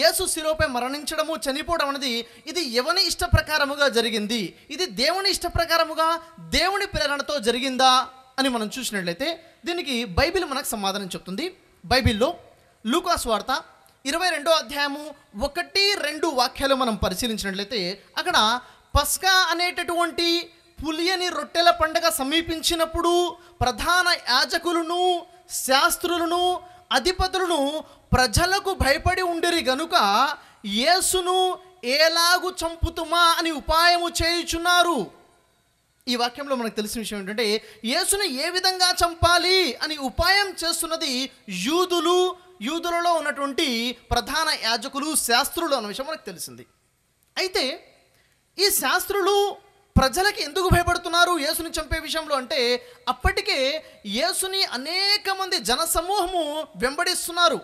యేసు శిరోపై మరణించడము చనిపోవడం అనేది ఇది ఎవని ఇష్ట ప్రకారముగా జరిగింది ఇది దేవుని ఇష్ట ప్రకారముగా దేవుని ప్రేరణతో జరిగిందా అని మనం చూసినట్లయితే దీనికి బైబిల్ మనకు సమాధానం చెప్తుంది బైబిల్లో లూకాస్ వార్త ఇరవై రెండో అధ్యాయము ఒకటి రెండు వాక్యాలు మనం పరిశీలించినట్లయితే అక్కడ పస్కా అనేటటువంటి పులియని రొట్టెల పండగ సమీపించినప్పుడు ప్రధాన యాజకులను శాస్త్రులను అధిపతులను ప్రజలకు భయపడి ఉండిరి గనుక యేసును ఏలాగు చంపుతుమా అని ఉపాయము చేయుచున్నారు ఈ వాక్యంలో మనకు తెలిసిన విషయం ఏంటంటే యేసును ఏ విధంగా చంపాలి అని ఉపాయం చేస్తున్నది యూదులు యూదులలో ఉన్నటువంటి ప్రధాన యాజకులు శాస్త్రులు అన్న విషయం మనకు తెలిసింది అయితే ఈ శాస్త్రులు ప్రజలకి ఎందుకు భయపడుతున్నారు యేసుని చంపే విషయంలో అంటే అప్పటికే యేసుని అనేక మంది జనసమూహము వెంబడిస్తున్నారు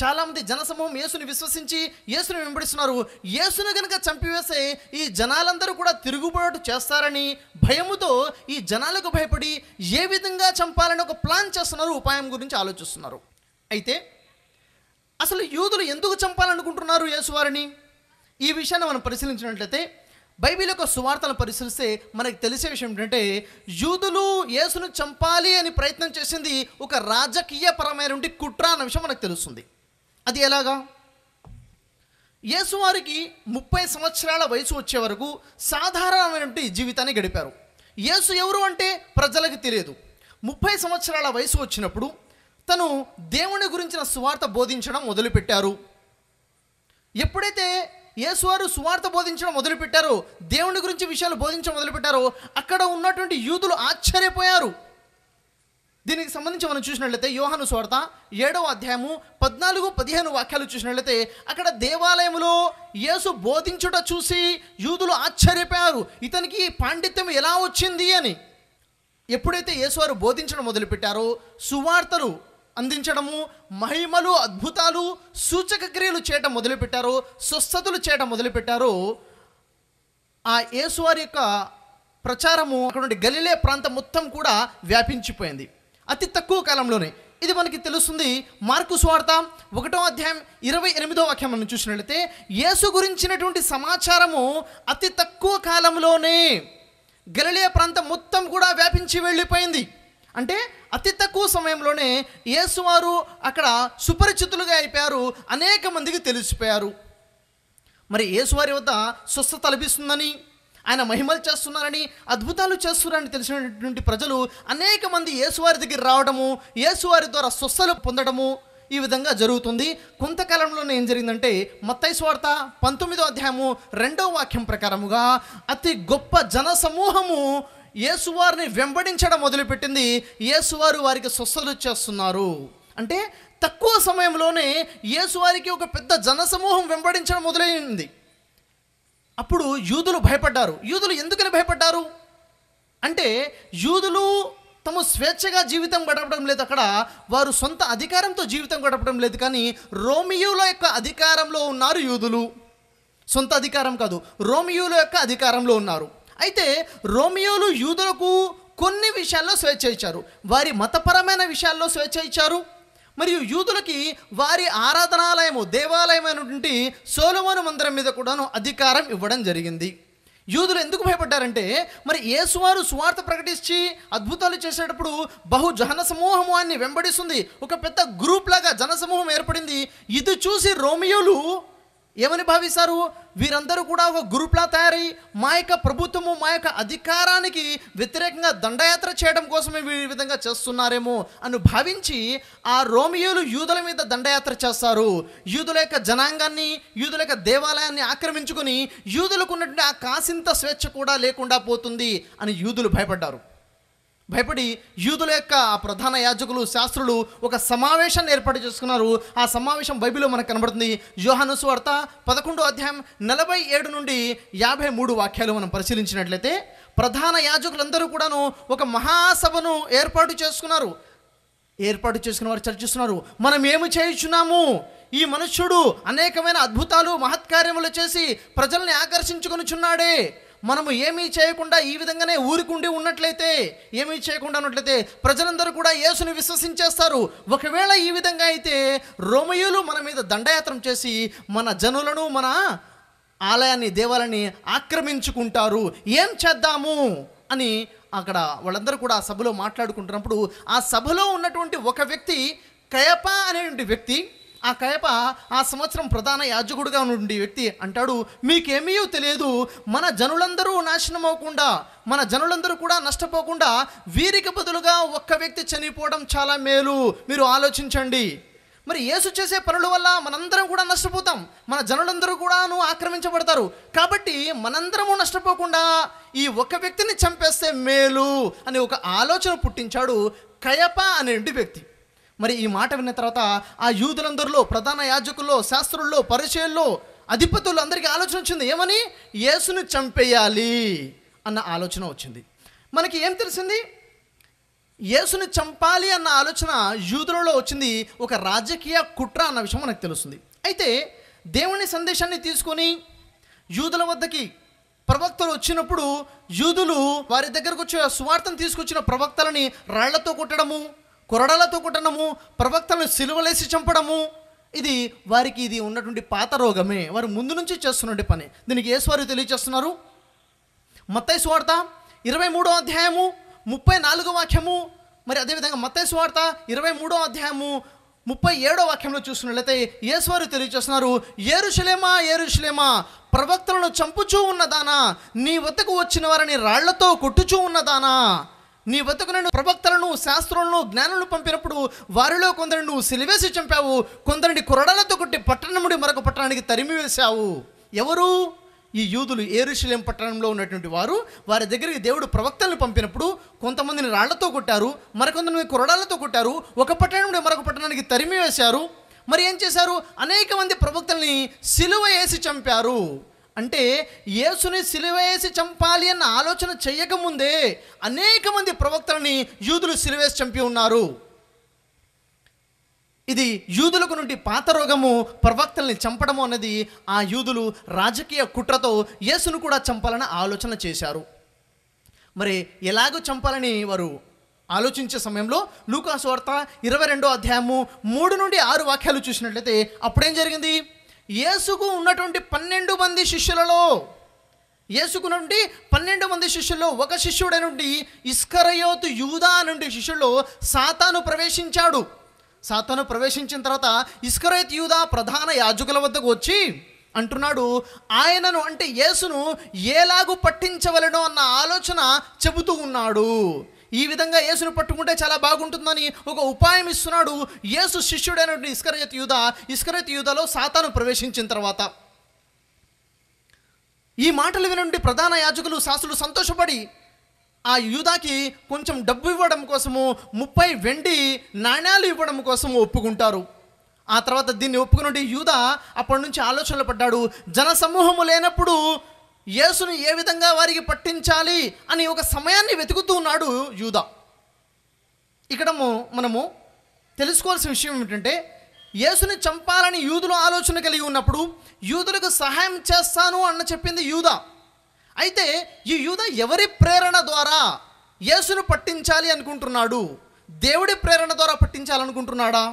చాలామంది జనసమూహం యేసుని విశ్వసించి యేసుని వెంబడిస్తున్నారు యేసును గనుక చంపివేసే ఈ జనాలందరూ కూడా తిరుగుబాటు చేస్తారని భయముతో ఈ జనాలకు భయపడి ఏ విధంగా చంపాలని ఒక ప్లాన్ చేస్తున్నారు ఉపాయం గురించి ఆలోచిస్తున్నారు అయితే అసలు యూదులు ఎందుకు చంపాలనుకుంటున్నారు యేసువారిని ఈ విషయాన్ని మనం పరిశీలించినట్లయితే బైబిల్ యొక్క సువార్తలను పరిశీలిస్తే మనకు తెలిసే విషయం ఏంటంటే యూదులు యేసును చంపాలి అని ప్రయత్నం చేసింది ఒక రాజకీయపరమైనటువంటి కుట్ర అన్న విషయం మనకు తెలుస్తుంది అది ఎలాగా యేసువారికి ముప్పై సంవత్సరాల వయసు వచ్చే వరకు సాధారణమైనటువంటి జీవితాన్ని గడిపారు యేసు ఎవరు అంటే ప్రజలకు తెలియదు ముప్పై సంవత్సరాల వయసు వచ్చినప్పుడు తను దేవుని గురించిన సువార్త బోధించడం మొదలుపెట్టారు ఎప్పుడైతే యేసువారు సువార్త బోధించడం మొదలుపెట్టారో దేవుని గురించి విషయాలు బోధించడం మొదలుపెట్టారో అక్కడ ఉన్నటువంటి యూదులు ఆశ్చర్యపోయారు దీనికి సంబంధించి మనం చూసినట్లయితే యోహాను స్వార్త ఏడవ అధ్యాయము పద్నాలుగు పదిహేను వాక్యాలు చూసినట్లయితే అక్కడ దేవాలయంలో యేసు బోధించుట చూసి యూదులు ఆశ్చర్యపోయారు ఇతనికి పాండిత్యం ఎలా వచ్చింది అని ఎప్పుడైతే యేసువారు బోధించడం మొదలుపెట్టారో సువార్తలు అందించడము మహిమలు అద్భుతాలు సూచక క్రియలు చేయటం మొదలుపెట్టారో స్వస్థతలు చేయటం మొదలుపెట్టారో ఆ యేసు వారి యొక్క ప్రచారము అక్కడ నుండి గలిలే ప్రాంతం మొత్తం కూడా వ్యాపించిపోయింది అతి తక్కువ కాలంలోనే ఇది మనకి తెలుస్తుంది మార్కు స్వార్థ ఒకటో అధ్యాయం ఇరవై ఎనిమిదో వాక్యం మనం చూసినట్లయితే యేసు గురించినటువంటి సమాచారము అతి తక్కువ కాలంలోనే గలలియ ప్రాంతం మొత్తం కూడా వ్యాపించి వెళ్ళిపోయింది అంటే అతి తక్కువ సమయంలోనే యేసువారు అక్కడ సుపరిచితులుగా అయిపోయారు అనేక మందికి తెలిసిపోయారు మరి యేసువారి వద్ద స్వస్థత లభిస్తుందని ఆయన మహిమలు చేస్తున్నారని అద్భుతాలు చేస్తున్నారని తెలిసినటువంటి ప్రజలు అనేక మంది యేసువారి దగ్గర రావడము యేసువారి ద్వారా స్వస్థలు పొందడము ఈ విధంగా జరుగుతుంది కొంతకాలంలోనే ఏం జరిగిందంటే స్వార్త పంతొమ్మిదో అధ్యాయము రెండో వాక్యం ప్రకారముగా అతి గొప్ప జన సమూహము యేసువారిని వెంబడించడం మొదలుపెట్టింది యేసువారు వారికి స్వస్థలు చేస్తున్నారు అంటే తక్కువ సమయంలోనే యేసువారికి ఒక పెద్ద జన సమూహం వెంబడించడం మొదలైంది అప్పుడు యూదులు భయపడ్డారు యూదులు ఎందుకని భయపడ్డారు అంటే యూదులు తమ స్వేచ్ఛగా జీవితం గడపడం లేదు అక్కడ వారు సొంత అధికారంతో జీవితం గడపడం లేదు కానీ రోమియోల యొక్క అధికారంలో ఉన్నారు యూదులు సొంత అధికారం కాదు రోమియోల యొక్క అధికారంలో ఉన్నారు అయితే రోమియోలు యూదులకు కొన్ని విషయాల్లో స్వేచ్ఛ ఇచ్చారు వారి మతపరమైన విషయాల్లో స్వేచ్ఛ ఇచ్చారు మరియు యూదులకి వారి ఆరాధనాలయము దేవాలయమైనటువంటి సోలమోను మందిరం మీద కూడాను అధికారం ఇవ్వడం జరిగింది యూదులు ఎందుకు భయపడ్డారంటే మరి యేసువారు స్వార్థ ప్రకటించి అద్భుతాలు చేసేటప్పుడు బహు జన సమూహము వెంబడిస్తుంది ఒక పెద్ద గ్రూప్ లాగా జనసమూహం ఏర్పడింది ఇది చూసి రోమియోలు ఏమని భావిస్తారు వీరందరూ కూడా ఒక గ్రూప్లా తయారై మా యొక్క ప్రభుత్వము మా యొక్క అధికారానికి వ్యతిరేకంగా దండయాత్ర చేయడం కోసమే ఈ విధంగా చేస్తున్నారేమో అని భావించి ఆ రోమియోలు యూదుల మీద దండయాత్ర చేస్తారు యూదుల యొక్క జనాంగాన్ని యూదుల యొక్క దేవాలయాన్ని ఆక్రమించుకుని యూదులకు ఉన్నటువంటి ఆ కాసింత స్వేచ్ఛ కూడా లేకుండా పోతుంది అని యూదులు భయపడ్డారు భయపడి యూదుల యొక్క ఆ ప్రధాన యాజకులు శాస్త్రులు ఒక సమావేశాన్ని ఏర్పాటు చేసుకున్నారు ఆ సమావేశం బైబిల్లో మనకు కనబడుతుంది జోహానుసు వార్త పదకొండో అధ్యాయం నలభై ఏడు నుండి యాభై మూడు వాక్యాలు మనం పరిశీలించినట్లయితే ప్రధాన యాజకులందరూ కూడాను ఒక మహాసభను ఏర్పాటు చేసుకున్నారు ఏర్పాటు చేసుకున్న వారు చర్చిస్తున్నారు మనం ఏమి చేయించున్నాము ఈ మనుష్యుడు అనేకమైన అద్భుతాలు మహత్కార్యములు చేసి ప్రజల్ని చున్నాడే మనము ఏమీ చేయకుండా ఈ విధంగానే ఊరికుండి ఉన్నట్లయితే ఏమీ చేయకుండా ఉన్నట్లయితే ప్రజలందరూ కూడా యేసుని విశ్వసించేస్తారు ఒకవేళ ఈ విధంగా అయితే రోమయులు మన మీద దండయాత్ర చేసి మన జనులను మన ఆలయాన్ని దేవాలని ఆక్రమించుకుంటారు ఏం చేద్దాము అని అక్కడ వాళ్ళందరూ కూడా ఆ సభలో మాట్లాడుకుంటున్నప్పుడు ఆ సభలో ఉన్నటువంటి ఒక వ్యక్తి కయప అనేటువంటి వ్యక్తి ఆ కయప ఆ సంవత్సరం ప్రధాన యాజకుడుగా ఉండి వ్యక్తి అంటాడు మీకేమీ తెలియదు మన జనులందరూ నాశనం అవ్వకుండా మన జనులందరూ కూడా నష్టపోకుండా వీరికి బదులుగా ఒక్క వ్యక్తి చనిపోవడం చాలా మేలు మీరు ఆలోచించండి మరి యేసు చేసే పనుల వల్ల మనందరం కూడా నష్టపోతాం మన జనులందరూ కూడాను ఆక్రమించబడతారు కాబట్టి మనందరము నష్టపోకుండా ఈ ఒక్క వ్యక్తిని చంపేస్తే మేలు అనే ఒక ఆలోచన పుట్టించాడు కయప అనే వ్యక్తి మరి ఈ మాట విన్న తర్వాత ఆ యూదులందరిలో ప్రధాన యాజకుల్లో శాస్త్రుల్లో పరిచయంలో అధిపతులు అందరికీ ఆలోచన వచ్చింది ఏమని యేసును చంపేయాలి అన్న ఆలోచన వచ్చింది మనకి ఏం తెలిసింది యేసును చంపాలి అన్న ఆలోచన యూదులలో వచ్చింది ఒక రాజకీయ కుట్ర అన్న విషయం మనకు తెలుస్తుంది అయితే దేవుని సందేశాన్ని తీసుకొని యూదుల వద్దకి ప్రవక్తలు వచ్చినప్పుడు యూదులు వారి దగ్గరకు వచ్చే స్వార్థం తీసుకొచ్చిన ప్రవక్తలని రాళ్లతో కొట్టడము కొరడలతో కొట్టడము ప్రవక్తలను సిలువలేసి చంపడము ఇది వారికి ఇది ఉన్నటువంటి పాత రోగమే వారు ముందు నుంచి చేస్తున్నటువంటి పని దీనికి ఏసువారు తెలియచేస్తున్నారు మత్తైసు వార్త ఇరవై మూడో అధ్యాయము ముప్పై నాలుగో వాక్యము మరి అదేవిధంగా మత్తైసు వార్త ఇరవై మూడో అధ్యాయము ముప్పై ఏడో వాక్యంలో చూసినట్లయితే యేసువారు తెలియజేస్తున్నారు ఏరుషులేమా ఏరుషులేమా ప్రవక్తలను చంపుచూ ఉన్నదానా నీ వద్దకు వచ్చిన వారిని రాళ్లతో కొట్టుచూ ఉన్నదానా నీ వద్దకు నేను ప్రవక్తలను శాస్త్రులను జ్ఞానులను పంపినప్పుడు వారిలో కొందరు నువ్వు సిలివేసి చంపావు కొందరిని కురడాలతో కొట్టి పట్టణముడి మరొక పట్టణానికి తరిమి వేశావు ఎవరు ఈ యూదులు ఏరుశల్యం పట్టణంలో ఉన్నటువంటి వారు వారి దగ్గరికి దేవుడు ప్రవక్తలను పంపినప్పుడు కొంతమందిని రాళ్లతో కొట్టారు మరికొందరిని కురడాలతో కొట్టారు ఒక పట్టణం మరొక పట్టణానికి తరిమి వేశారు మరి ఏం చేశారు అనేక మంది ప్రవక్తల్ని సిలువ వేసి చంపారు అంటే యేసుని సిలివేసి చంపాలి అన్న ఆలోచన చెయ్యకముందే అనేక మంది ప్రవక్తలని యూదులు సిలివేసి చంపి ఉన్నారు ఇది యూదులకు నుండి పాత రోగము ప్రవక్తల్ని చంపడము అన్నది ఆ యూదులు రాజకీయ కుట్రతో యేసును కూడా చంపాలని ఆలోచన చేశారు మరి ఎలాగో చంపాలని వారు ఆలోచించే సమయంలో లూకాసు వార్త ఇరవై రెండో అధ్యాయము మూడు నుండి ఆరు వాక్యాలు చూసినట్లయితే అప్పుడేం జరిగింది యేసుకు ఉన్నటువంటి పన్నెండు మంది శిష్యులలో యేసుకు నుండి పన్నెండు మంది శిష్యుల్లో ఒక శిష్యుడి నుండి ఇస్కరయోతు యూదా నుండి శిష్యుల్లో సాతాను ప్రవేశించాడు సాతాను ప్రవేశించిన తర్వాత ఇస్కరయోత్ యూదా ప్రధాన యాజకుల వద్దకు వచ్చి అంటున్నాడు ఆయనను అంటే యేసును ఏలాగూ పట్టించవలను అన్న ఆలోచన చెబుతూ ఉన్నాడు ఈ విధంగా యేసును పట్టుకుంటే చాలా బాగుంటుందని ఒక ఉపాయం ఇస్తున్నాడు యేసు శిష్యుడైన ఇస్కరయత్ యూధ ఇస్కరయత్ యూధలో సాతాను ప్రవేశించిన తర్వాత ఈ మాటలు వినండి ప్రధాన యాజకులు శాసులు సంతోషపడి ఆ యూదాకి కొంచెం డబ్బు ఇవ్వడం కోసము ముప్పై వెండి నాణ్యాలు ఇవ్వడం కోసము ఒప్పుకుంటారు ఆ తర్వాత దీన్ని ఒప్పుకున్నట్టు యూదా అప్పటి నుంచి ఆలోచనలు పడ్డాడు జనసమూహము లేనప్పుడు యేసును ఏ విధంగా వారికి పట్టించాలి అని ఒక సమయాన్ని వెతుకుతూ ఉన్నాడు యూద ఇక్కడ మనము తెలుసుకోవాల్సిన విషయం ఏమిటంటే యేసుని చంపాలని యూదులు ఆలోచన కలిగి ఉన్నప్పుడు యూదులకు సహాయం చేస్తాను అన్న చెప్పింది యూదా అయితే ఈ యూద ఎవరి ప్రేరణ ద్వారా యేసును పట్టించాలి అనుకుంటున్నాడు దేవుడి ప్రేరణ ద్వారా పట్టించాలనుకుంటున్నాడా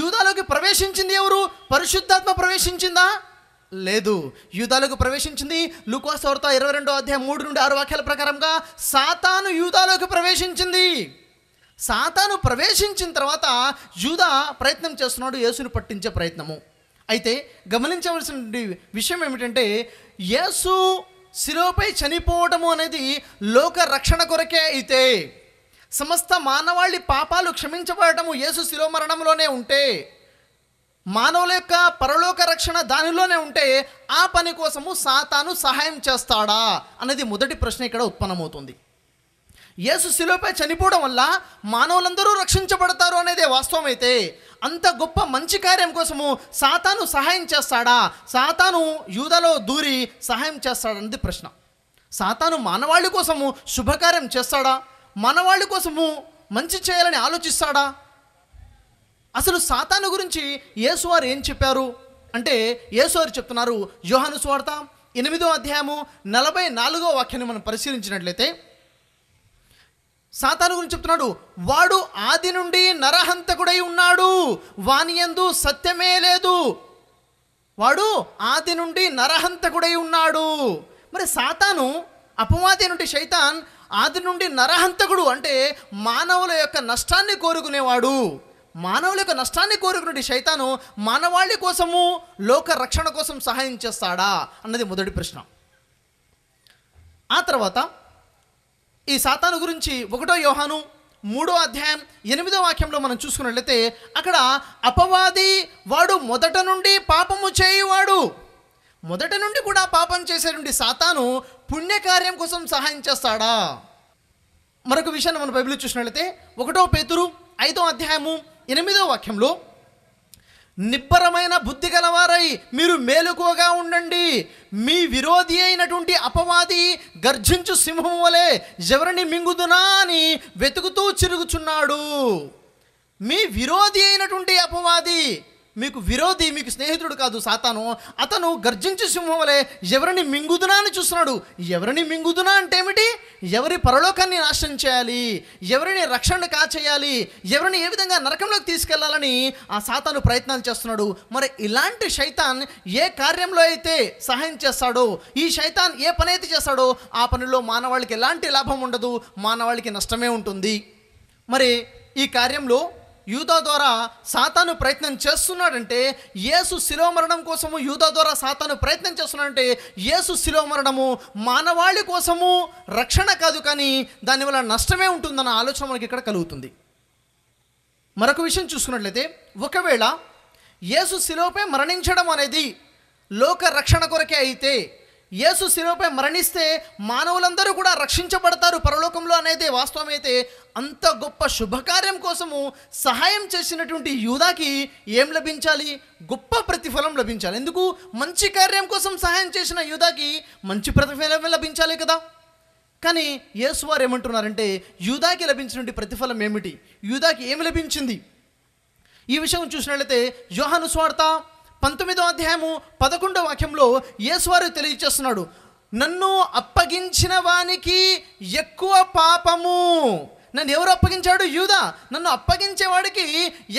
యూదాలోకి ప్రవేశించింది ఎవరు పరిశుద్ధాత్మ ప్రవేశించిందా లేదు యూదాలోకి ప్రవేశించింది వార్త ఇరవై రెండో అధ్యాయం మూడు నుండి ఆరు వాక్యాల ప్రకారంగా సాతాను యూదాలోకి ప్రవేశించింది సాతాను ప్రవేశించిన తర్వాత యూదా ప్రయత్నం చేస్తున్నాడు యేసుని పట్టించే ప్రయత్నము అయితే గమనించవలసిన విషయం ఏమిటంటే యేసు శిరోపై చనిపోవటము అనేది లోక రక్షణ కొరకే అయితే సమస్త మానవాళి పాపాలు క్షమించబడటము యేసు శిరోమరణంలోనే ఉంటే మానవుల యొక్క పరలోక రక్షణ దానిలోనే ఉంటే ఆ పని కోసము సాతాను సహాయం చేస్తాడా అనేది మొదటి ప్రశ్న ఇక్కడ ఉత్పన్నమవుతుంది యేసు శిలోపై చనిపోవడం వల్ల మానవులందరూ రక్షించబడతారు అనేదే వాస్తవం అయితే అంత గొప్ప మంచి కార్యం కోసము సాతాను సహాయం చేస్తాడా సాతాను యూదలో దూరి సహాయం చేస్తాడన్నది ప్రశ్న సాతాను మానవాళి కోసము శుభకార్యం చేస్తాడా మానవాళి కోసము మంచి చేయాలని ఆలోచిస్తాడా అసలు సాతాను గురించి యేసువారు ఏం చెప్పారు అంటే యేసువారు చెప్తున్నారు యోహాను స్వార్త ఎనిమిదో అధ్యాయము నలభై నాలుగో వాక్యాన్ని మనం పరిశీలించినట్లయితే సాతాను గురించి చెప్తున్నాడు వాడు ఆది నుండి నరహంతకుడై ఉన్నాడు వాని ఎందు సత్యమే లేదు వాడు ఆది నుండి నరహంతకుడై ఉన్నాడు మరి సాతాను అపవాది నుండి శైతాన్ ఆది నుండి నరహంతకుడు అంటే మానవుల యొక్క నష్టాన్ని కోరుకునేవాడు మానవులకు నష్టాన్ని కోరుకున్నటువంటి శైతాను మానవాళి కోసము లోక రక్షణ కోసం సహాయం చేస్తాడా అన్నది మొదటి ప్రశ్న ఆ తర్వాత ఈ సాతాను గురించి ఒకటో యోహాను మూడో అధ్యాయం ఎనిమిదో వాక్యంలో మనం చూసుకున్నట్లయితే అక్కడ అపవాది వాడు మొదట నుండి పాపము చేయువాడు మొదట నుండి కూడా పాపం చేసేటువంటి సాతాను పుణ్యకార్యం కోసం సహాయం చేస్తాడా మరొక విషయాన్ని మన బైబిల్ చూసినట్లయితే ఒకటో పేతురు ఐదో అధ్యాయము ఎనిమిదో వాక్యంలో నిబ్బరమైన బుద్ధి గలవారై మీరు మేలుకోగా ఉండండి మీ విరోధి అయినటువంటి అపవాది గర్జించు సింహం వలె ఎవరిని మింగుదునా అని వెతుకుతూ చిరుగుచున్నాడు మీ విరోధి అయినటువంటి అపవాది మీకు విరోధి మీకు స్నేహితుడు కాదు సాతాను అతను గర్జించి సింహం వలె ఎవరిని మింగుదునా అని చూస్తున్నాడు ఎవరిని మింగుదునా అంటే ఏమిటి ఎవరి పరలోకాన్ని నాశనం చేయాలి ఎవరిని రక్షణ కాచేయాలి ఎవరిని ఏ విధంగా నరకంలోకి తీసుకెళ్లాలని ఆ సాతాను ప్రయత్నాలు చేస్తున్నాడు మరి ఇలాంటి శైతాన్ ఏ కార్యంలో అయితే సహాయం చేస్తాడో ఈ శైతాన్ ఏ పని అయితే చేస్తాడో ఆ పనిలో మానవాళికి ఎలాంటి లాభం ఉండదు మానవాళికి నష్టమే ఉంటుంది మరి ఈ కార్యంలో యూదా ద్వారా సాతాను ప్రయత్నం చేస్తున్నాడంటే యేసు శిలో మరణం కోసము యూదా ద్వారా సాతాను ప్రయత్నం చేస్తున్నాడంటే యేసు శిలో మరణము మానవాళి కోసము రక్షణ కాదు కానీ దానివల్ల నష్టమే ఉంటుందన్న ఆలోచన మనకి ఇక్కడ కలుగుతుంది మరొక విషయం చూసుకున్నట్లయితే ఒకవేళ యేసు శిలోపై మరణించడం అనేది లోక రక్షణ కొరకే అయితే యేసు శిలువపై మరణిస్తే మానవులందరూ కూడా రక్షించబడతారు పరలోకంలో అనేది వాస్తవమైతే అంత గొప్ప శుభకార్యం కోసము సహాయం చేసినటువంటి యూదాకి ఏం లభించాలి గొప్ప ప్రతిఫలం లభించాలి ఎందుకు మంచి కార్యం కోసం సహాయం చేసిన యూదాకి మంచి ప్రతిఫలం లభించాలి కదా కానీ యేసు వారు ఏమంటున్నారంటే యూదాకి లభించినటువంటి ప్రతిఫలం ఏమిటి యూదాకి ఏమి లభించింది ఈ విషయం చూసినట్లయితే యోహాను స్వార్థ పంతొమ్మిదో అధ్యాయము పదకొండో వాక్యంలో యేసువారు తెలియచేస్తున్నాడు నన్ను అప్పగించిన వానికి ఎక్కువ పాపము నన్ను ఎవరు అప్పగించాడు యూదా నన్ను అప్పగించేవాడికి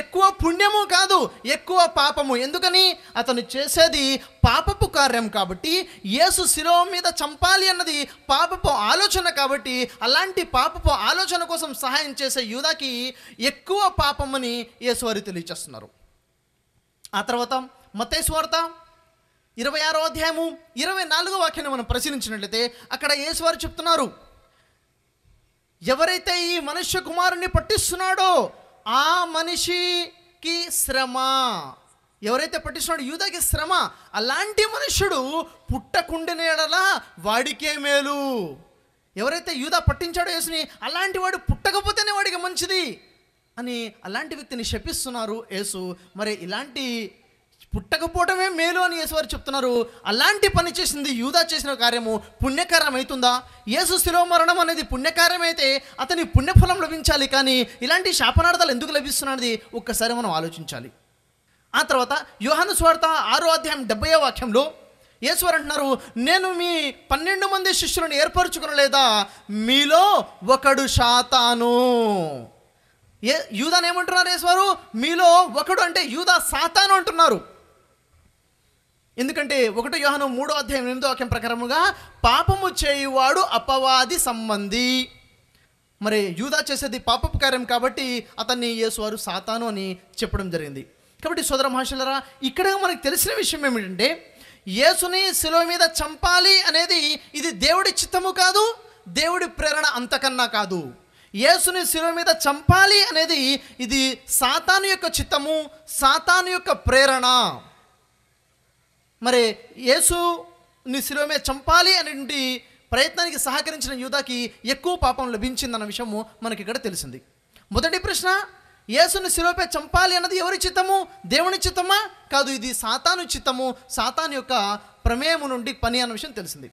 ఎక్కువ పుణ్యము కాదు ఎక్కువ పాపము ఎందుకని అతను చేసేది పాపపు కార్యం కాబట్టి యేసు శిలో మీద చంపాలి అన్నది పాపపు ఆలోచన కాబట్టి అలాంటి పాపపు ఆలోచన కోసం సహాయం చేసే యూదాకి ఎక్కువ పాపమని యేసువారి తెలియచేస్తున్నారు ఆ తర్వాత మతేశ్వార్త ఇరవై ఆరో అధ్యాయము ఇరవై నాలుగో వాక్యాన్ని మనం పరిశీలించినట్లయితే అక్కడ యేసువారు చెప్తున్నారు ఎవరైతే ఈ మనుష్య కుమారుణ్ణి పట్టిస్తున్నాడో ఆ మనిషికి శ్రమ ఎవరైతే పట్టిస్తున్నాడో యూదకి శ్రమ అలాంటి మనుష్యుడు పుట్టకుండినేడలా వాడికే మేలు ఎవరైతే యూద పట్టించాడో యేసుని అలాంటి వాడు పుట్టకపోతేనే వాడికి మంచిది అని అలాంటి వ్యక్తిని శపిస్తున్నారు యేసు మరి ఇలాంటి పుట్టకపోవటమే మేలు అని యేసువారు చెప్తున్నారు అలాంటి పని చేసింది యూదా చేసిన కార్యము పుణ్యకార్యం అవుతుందా యేసు శిలో మరణం అనేది పుణ్యకార్యం అయితే అతని పుణ్యఫలం లభించాలి కానీ ఇలాంటి శాపనార్థాలు ఎందుకు లభిస్తున్నది ఒక్కసారి మనం ఆలోచించాలి ఆ తర్వాత యోహాను స్వార్థ ఆరో అధ్యాయం డెబ్బయో వాక్యంలో యేసువారు అంటున్నారు నేను మీ పన్నెండు మంది శిష్యులను లేదా మీలో ఒకడు శాతాను ఏ యూదాని ఏమంటున్నారు యేసువారు మీలో ఒకడు అంటే యూదా సాతాను అంటున్నారు ఎందుకంటే ఒకటో యోహనం మూడో అధ్యాయం ఎనిమిదో వాక్యం ప్రకారముగా పాపము చేయువాడు అపవాది సంబంధి మరి యూదా చేసేది పాపపు కార్యం కాబట్టి అతన్ని యేసువారు సాతాను అని చెప్పడం జరిగింది కాబట్టి సోదర మహాశులరా ఇక్కడ మనకు తెలిసిన విషయం ఏమిటంటే యేసుని శిలువ మీద చంపాలి అనేది ఇది దేవుడి చిత్తము కాదు దేవుడి ప్రేరణ అంతకన్నా కాదు యేసుని శిలువ మీద చంపాలి అనేది ఇది సాతాను యొక్క చిత్తము సాతాను యొక్క ప్రేరణ మరి యేసు శిలువమే చంపాలి అనేటువంటి ప్రయత్నానికి సహకరించిన యూదాకి ఎక్కువ పాపం లభించిందన్న విషయము మనకి ఇక్కడ తెలిసింది మొదటి ప్రశ్న యేసుని శిలువపై చంపాలి అన్నది ఎవరి చిత్తము దేవుని చిత్తమా కాదు ఇది సాతాను చిత్తము సాతాను యొక్క ప్రమేయము నుండి పని అన్న విషయం తెలిసింది